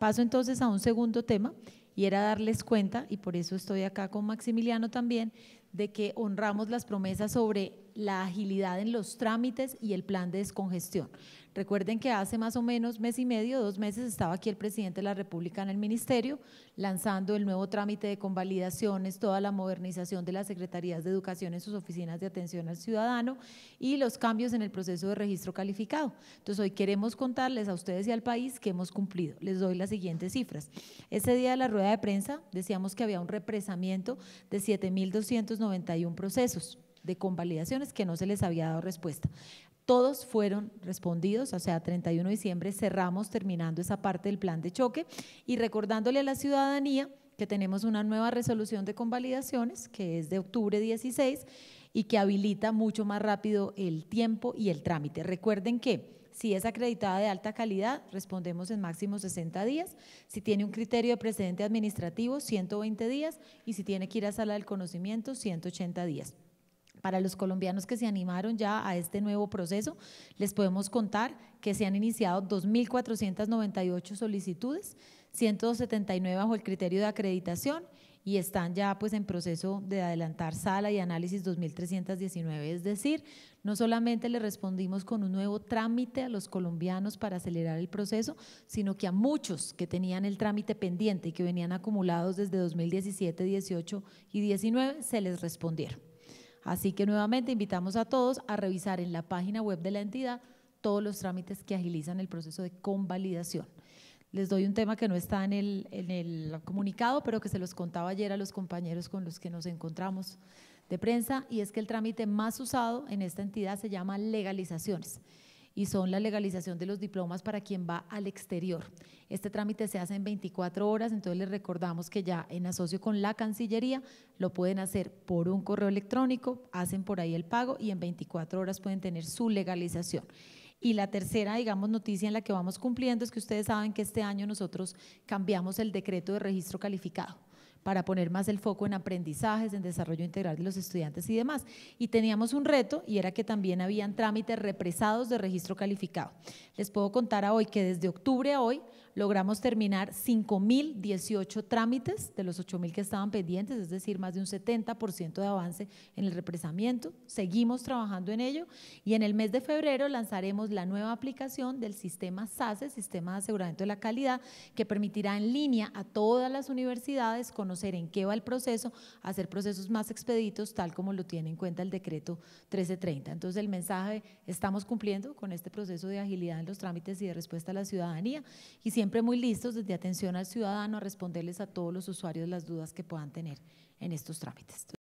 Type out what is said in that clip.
Paso entonces a un segundo tema y era darles cuenta, y por eso estoy acá con Maximiliano también, de que honramos las promesas sobre la agilidad en los trámites y el plan de descongestión. Recuerden que hace más o menos mes y medio, dos meses, estaba aquí el presidente de la República en el ministerio, lanzando el nuevo trámite de convalidaciones, toda la modernización de las secretarías de educación en sus oficinas de atención al ciudadano y los cambios en el proceso de registro calificado. Entonces, hoy queremos contarles a ustedes y al país que hemos cumplido. Les doy las siguientes cifras. Ese día de la rueda de prensa decíamos que había un represamiento de 7.291 procesos de convalidaciones que no se les había dado respuesta. Todos fueron respondidos, o sea, 31 de diciembre cerramos terminando esa parte del plan de choque y recordándole a la ciudadanía que tenemos una nueva resolución de convalidaciones que es de octubre 16 y que habilita mucho más rápido el tiempo y el trámite. Recuerden que si es acreditada de alta calidad, respondemos en máximo 60 días. Si tiene un criterio de precedente administrativo, 120 días. Y si tiene que ir a sala del conocimiento, 180 días. Para los colombianos que se animaron ya a este nuevo proceso, les podemos contar que se han iniciado 2.498 solicitudes, 179 bajo el criterio de acreditación y están ya pues en proceso de adelantar sala y análisis 2319. Es decir, no solamente le respondimos con un nuevo trámite a los colombianos para acelerar el proceso, sino que a muchos que tenían el trámite pendiente y que venían acumulados desde 2017, 18 y 19 se les respondieron. Así que nuevamente invitamos a todos a revisar en la página web de la entidad todos los trámites que agilizan el proceso de convalidación. Les doy un tema que no está en el, comunicado, pero que se los contaba ayer a los compañeros con los que nos encontramos de prensa, y es que el trámite más usado en esta entidad se llama legalizaciones y son la legalización de los diplomas para quien va al exterior. Este trámite se hace en 24 horas, entonces les recordamos que ya en asocio con la Cancillería lo pueden hacer por un correo electrónico, hacen por ahí el pago y en 24 horas pueden tener su legalización. Y la tercera, digamos, noticia en la que vamos cumpliendo es que ustedes saben que este año nosotros cambiamos el decreto de registro calificado para poner más el foco en aprendizajes, en desarrollo integral de los estudiantes y demás. Y teníamos un reto y era que también habían trámites represados de registro calificado. Les puedo contar a hoy que desde octubre a hoy logramos terminar 5.018 trámites de los 8.000 que estaban pendientes, es decir, más de un 70% de avance en el represamiento. Seguimos trabajando en ello y en el mes de febrero lanzaremos la nueva aplicación del sistema SASE, Sistema de Aseguramiento de la Calidad, que permitirá en línea a todas las universidades conocer en qué va el proceso, hacer procesos más expeditos, tal como lo tiene en cuenta el decreto 1330. Entonces el mensaje, estamos cumpliendo con este proceso de agilidad en los trámites y de respuesta a la ciudadanía. Y si siempre muy listos desde atención al ciudadano a responderles a todos los usuarios las dudas que puedan tener en estos trámites.